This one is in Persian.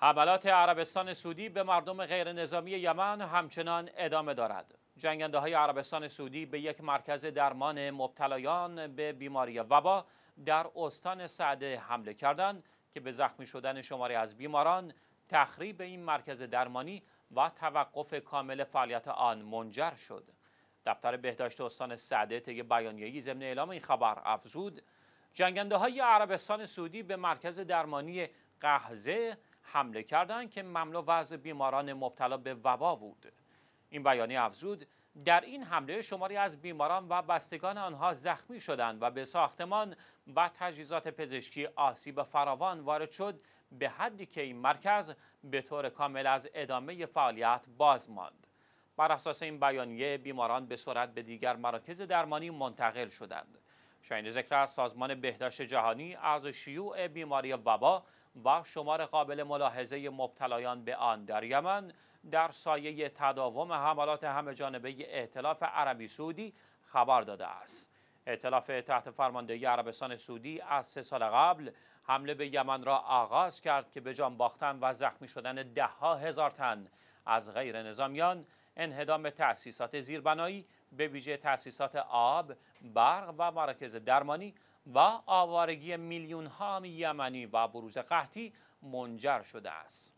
حملات عربستان سعودی به مردم غیر نظامی یمن همچنان ادامه دارد. جنگنده های عربستان سعودی به یک مرکز درمان مبتلایان به بیماری وبا در استان سعده حمله کردند که به زخمی شدن شماری از بیماران تخریب این مرکز درمانی و توقف کامل فعالیت آن منجر شد. دفتر بهداشت استان سعده طی بیانیه‌ای ضمن اعلام این خبر افزود جنگنده های عربستان سعودی به مرکز درمانی قهزه حمله کردند که مملو وضع بیماران مبتلا به وبا بود این بیانیه افزود در این حمله شماری از بیماران و بستگان آنها زخمی شدند و به ساختمان و تجهیزات پزشکی آسیب فراوان وارد شد به حدی که این مرکز به طور کامل از ادامه فعالیت باز ماند بر اساس این بیانیه بیماران به سرعت به دیگر مراکز درمانی منتقل شدند شاین ذکر از سازمان بهداشت جهانی از شیوع بیماری وبا و شمار قابل ملاحظه مبتلایان به آن در یمن در سایه تداوم حملات همه جانبه ائتلاف عربی سعودی خبر داده است ائتلاف تحت فرماندهی عربستان سعودی از سه سال قبل حمله به یمن را آغاز کرد که به جان باختن و زخمی شدن ها هزار تن از غیر نظامیان انهدام تأسیسات زیربنایی به ویژه تأسیسات آب، برق و مراکز درمانی و آوارگی میلیون ها یمنی و بروز قحطی منجر شده است.